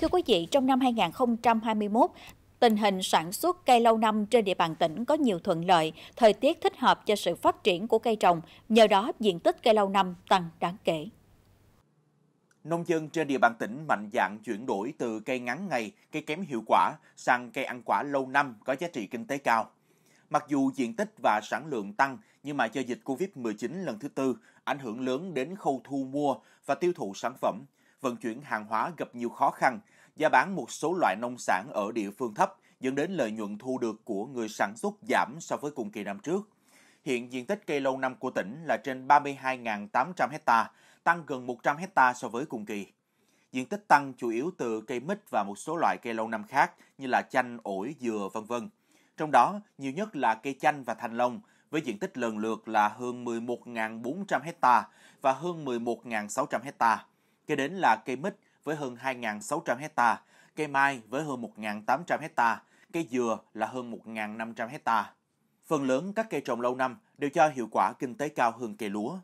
Thưa quý vị, trong năm 2021, tình hình sản xuất cây lâu năm trên địa bàn tỉnh có nhiều thuận lợi, thời tiết thích hợp cho sự phát triển của cây trồng, nhờ đó diện tích cây lâu năm tăng đáng kể. Nông dân trên địa bàn tỉnh mạnh dạng chuyển đổi từ cây ngắn ngày, cây kém hiệu quả sang cây ăn quả lâu năm có giá trị kinh tế cao. Mặc dù diện tích và sản lượng tăng, nhưng mà do dịch Covid-19 lần thứ tư ảnh hưởng lớn đến khâu thu mua và tiêu thụ sản phẩm, vận chuyển hàng hóa gặp nhiều khó khăn, giá bán một số loại nông sản ở địa phương thấp dẫn đến lợi nhuận thu được của người sản xuất giảm so với cùng kỳ năm trước. Hiện diện tích cây lâu năm của tỉnh là trên 32.800 ha, tăng gần 100 ha so với cùng kỳ. Diện tích tăng chủ yếu từ cây mít và một số loại cây lâu năm khác như là chanh, ổi, dừa, vân vân. Trong đó, nhiều nhất là cây chanh và thanh long, với diện tích lần lượt là hơn 11.400 ha và hơn 11.600 hecta kế đến là cây mít với hơn 2.600 hecta, cây mai với hơn 1.800 hecta, cây dừa là hơn 1.500 hecta. Phần lớn các cây trồng lâu năm đều cho hiệu quả kinh tế cao hơn cây lúa.